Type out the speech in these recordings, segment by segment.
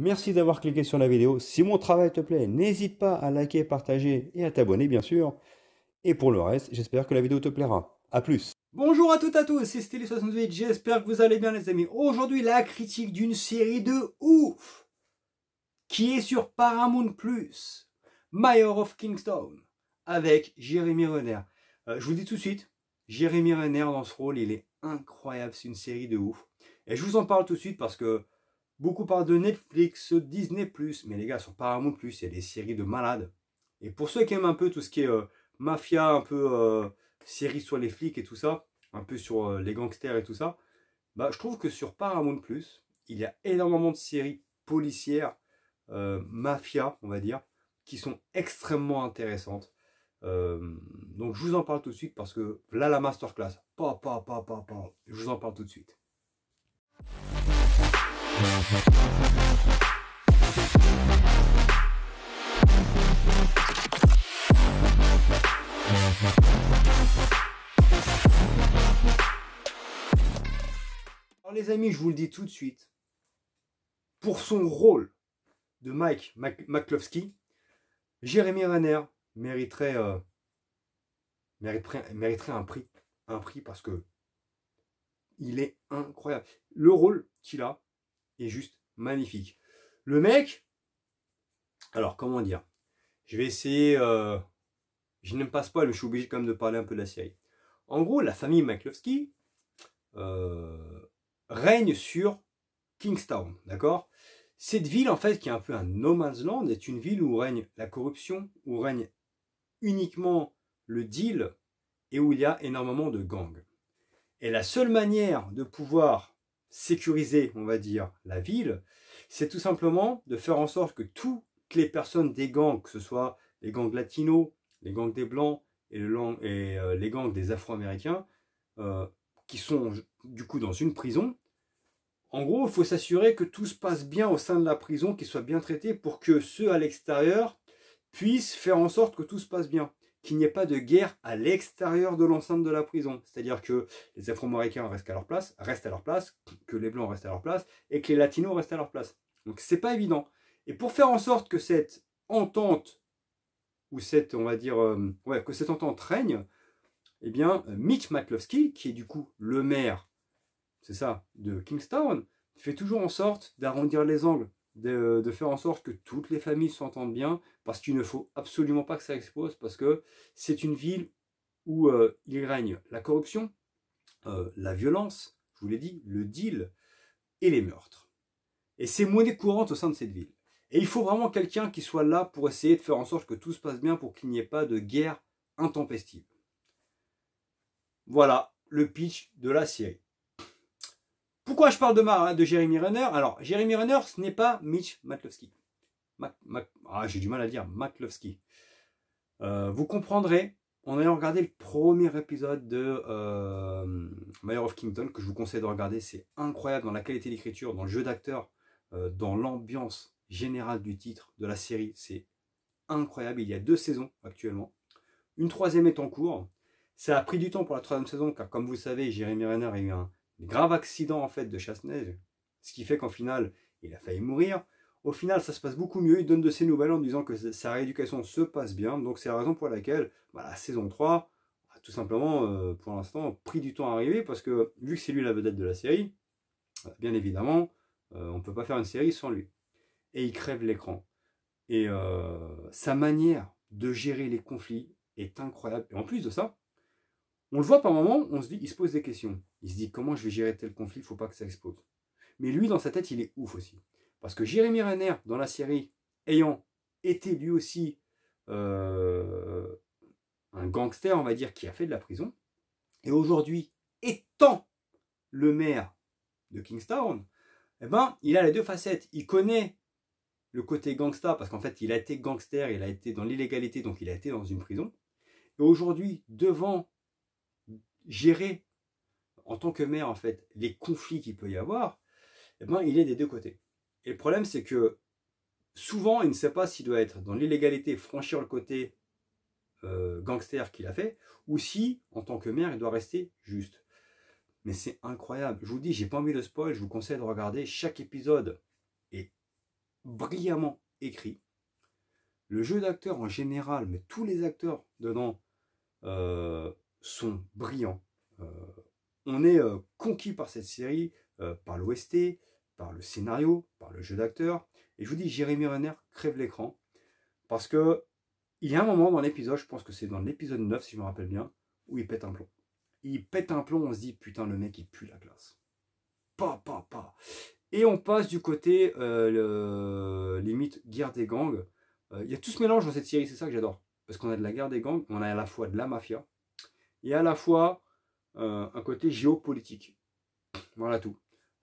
Merci d'avoir cliqué sur la vidéo. Si mon travail te plaît, n'hésite pas à liker, partager et à t'abonner bien sûr. Et pour le reste, j'espère que la vidéo te plaira. A plus Bonjour à toutes et à tous, c'est 68 j'espère que vous allez bien les amis. Aujourd'hui, la critique d'une série de ouf qui est sur Paramount+, Plus, Mayor of Kingstown, avec Jérémy Renner. Euh, je vous dis tout de suite, Jérémy Renner dans ce rôle, il est incroyable, c'est une série de ouf. Et je vous en parle tout de suite parce que Beaucoup parlent de Netflix, Disney+, mais les gars, sur Paramount+, il y a des séries de malades. Et pour ceux qui aiment un peu tout ce qui est euh, mafia, un peu euh, séries sur les flics et tout ça, un peu sur euh, les gangsters et tout ça, bah, je trouve que sur Paramount+, il y a énormément de séries policières, mafia, on va dire, qui sont extrêmement intéressantes. donc je vous en parle tout de suite parce que là, la masterclass, pa, pa, pa, pa, pa, je vous en parle tout de suite. Alors les amis, je vous le dis tout de suite, pour son rôle de Mike McCloskey, Jérémy Renner mériterait, euh, mériterait, mériterait un prix. Un prix parce que il est incroyable. Le rôle qu'il a, juste magnifique. Le mec, alors comment dire, je vais essayer, euh, je n'aime pas spoil, mais je suis obligé quand même de parler un peu de la série. En gros, la famille Maklovski euh, règne sur Kingstown, d'accord Cette ville, en fait, qui est un peu un no man's land, est une ville où règne la corruption, où règne uniquement le deal et où il y a énormément de gangs. Et la seule manière de pouvoir sécuriser, on va dire, la ville, c'est tout simplement de faire en sorte que toutes les personnes des gangs, que ce soit les gangs latinos, les gangs des blancs et, euh, les gangs des afro-américains, euh, qui sont du coup dans une prison, en gros, il faut s'assurer que tout se passe bien au sein de la prison, qu'ils soient bien traités pour que ceux à l'extérieur puissent faire en sorte que tout se passe bien qu'il n'y ait pas de guerre à l'extérieur de l'enceinte de la prison. C'est-à-dire que les Afro-Américains restent à leur place, restent à leur place, que les Blancs restent à leur place et que les Latinos restent à leur place. Donc c'est pas évident. Et pour faire en sorte que cette entente ou cette, on va dire, euh, ouais, que cette entente règne, eh bien, euh, Mitch Matlowski, qui est du coup le maire, c'est ça, de Kingstown, fait toujours en sorte d'arrondir les angles de, faire en sorte que toutes les familles s'entendent bien, parce qu'il ne faut absolument pas que ça explose, parce que c'est une ville où euh, il règne la corruption, euh, la violence, je vous l'ai dit, le deal et les meurtres. Et c'est monnaie courante au sein de cette ville. Et il faut vraiment quelqu'un qui soit là pour essayer de faire en sorte que tout se passe bien pour qu'il n'y ait pas de guerre intempestive. Voilà le pitch de la série. Pourquoi je parle de, Jérémie hein, Renner Alors, Jérémy Renner, ce n'est pas Mitch Matlowski. ah, j'ai du mal à dire Matlowski. Euh, vous comprendrez en ayant regardé le premier épisode de euh, Mayor of Kington, que je vous conseille de regarder. C'est incroyable dans la qualité d'écriture, dans le jeu d'acteur, euh, dans l'ambiance générale du titre, de la série. C'est incroyable. Il y a deux saisons actuellement. Une troisième est en cours. Ça a pris du temps pour la troisième saison, car comme vous savez, Jérémy Renner a eu un, grave accident en fait de chasse-neige, ce qui fait qu'en final, il a failli mourir. Au final, ça se passe beaucoup mieux, il donne de ses nouvelles en disant que sa rééducation se passe bien, donc c'est la raison pour laquelle bah, la saison 3 a tout simplement, euh, pour l'instant, pris du temps à arriver, parce que vu que c'est lui la vedette de la série, bah, bien évidemment, euh, on ne peut pas faire une série sans lui. Et il crève l'écran. Et euh, sa manière de gérer les conflits est incroyable. Et en plus de ça, on le voit par moments, on se dit, il se pose des questions. Il se dit, comment je vais gérer tel conflit, il ne faut pas que ça explose. Mais lui, dans sa tête, il est ouf aussi. Parce que Jérémy Renner, dans la série, ayant été lui aussi euh, un gangster, on va dire, qui a fait de la prison, et aujourd'hui, étant le maire de Kingstown, eh ben, il a les deux facettes. Il connaît le côté gangsta, parce qu'en fait, il a été gangster, il a été dans l'illégalité, donc il a été dans une prison. Et aujourd'hui, devant gérer en tant que maire en fait les conflits qu'il peut y avoir, eh ben, il est des deux côtés. Et le problème c'est que souvent il ne sait pas s'il doit être dans l'illégalité, franchir le côté euh, gangster qu'il a fait, ou si en tant que maire il doit rester juste. Mais c'est incroyable. Je vous dis, j'ai pas envie de spoil, je vous conseille de regarder. Chaque épisode est brillamment écrit. Le jeu d'acteur en général, mais tous les acteurs dedans, euh, sont brillants. Euh, on est euh, conquis par cette série, euh, par l'OST, par le scénario, par le jeu d'acteur. Et je vous dis, Jérémy Renner crève l'écran. Parce que il y a un moment dans l'épisode, je pense que c'est dans l'épisode 9, si je me rappelle bien, où il pète un plomb. Il pète un plomb, on se dit, putain, le mec, il pue la glace. Pa, pa, pa. Et on passe du côté, limite, guerre des gangs. Il y a tout ce mélange dans cette série, c'est ça que j'adore. Parce qu'on a de la guerre des gangs, on a à la fois de la mafia, et à la fois euh, un côté géopolitique. Voilà tout.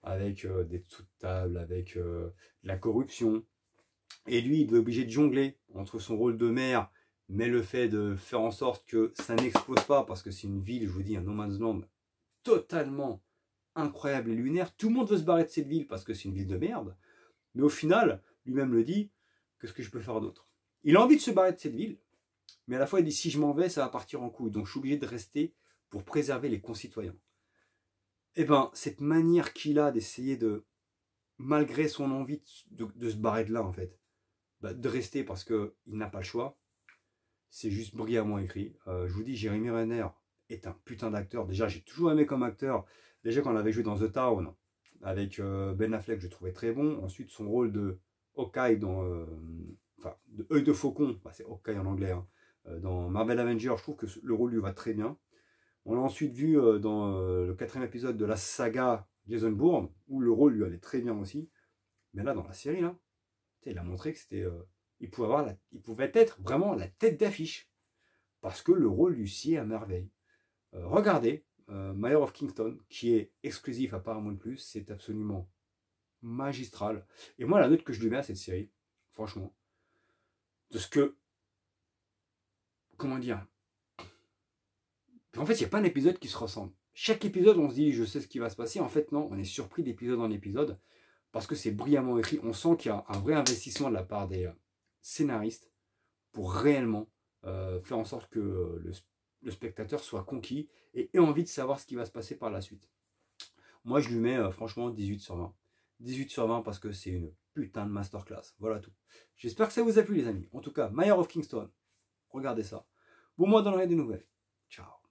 Avec euh, des sous tables avec euh, la corruption. Et lui, il est obligé de jongler entre son rôle de maire, mais le fait de faire en sorte que ça n'explose pas, parce que c'est une ville, je vous dis, un no man's land totalement incroyable et lunaire. Tout le monde veut se barrer de cette ville parce que c'est une ville de merde. Mais au final, lui-même le dit, qu'est-ce que je peux faire d'autre Il a envie de se barrer de cette ville, mais à la fois, il dit si je m'en vais, ça va partir en couille. Donc je suis obligé de rester pour préserver les concitoyens. Eh bien, cette manière qu'il a d'essayer de, malgré son envie de, se barrer de là, en fait, bah, de rester parce qu'il n'a pas le choix, c'est juste brillamment écrit. Euh, je vous dis, Jérémy Renner est un putain d'acteur. Déjà, j'ai toujours aimé comme acteur. Déjà, quand on l'avait joué dans The Town, avec euh, Ben Affleck, je trouvais très bon. Ensuite, son rôle de Hawkeye dans... Euh, enfin, de œil de faucon, bah, c'est Hawkeye en anglais, hein, euh, dans Marvel Avengers, je trouve que le rôle lui va très bien. On l'a ensuite vu euh, dans euh, le quatrième épisode de la saga Jason Bourne, où le rôle lui allait très bien aussi. Mais là, dans la série, là, il a montré que c'était, il, pouvait avoir il pouvait être vraiment la tête d'affiche. Parce que le rôle lui sied à merveille. regardez, Mayor of Kingston, qui est exclusif à Paramount+, c'est absolument magistral. Et moi, la note que je lui mets à cette série, franchement, de ce que comment dire En fait, il n'y a pas un épisode qui se ressemble. Chaque épisode, on se dit, je sais ce qui va se passer. En fait, non, on est surpris d'épisode en épisode parce que c'est brillamment écrit. On sent qu'il y a un vrai investissement de la part des euh, scénaristes pour réellement euh, faire en sorte que euh, le, spectateur soit conquis et ait envie de savoir ce qui va se passer par la suite. Moi, je lui mets franchement 18 sur 20. 18 sur 20 parce que c'est une putain de masterclass. Voilà tout. J'espère que ça vous a plu, les amis. En tout cas, Mayor of Kingston, regardez ça. Bu moda non è di nuvole. Ciao.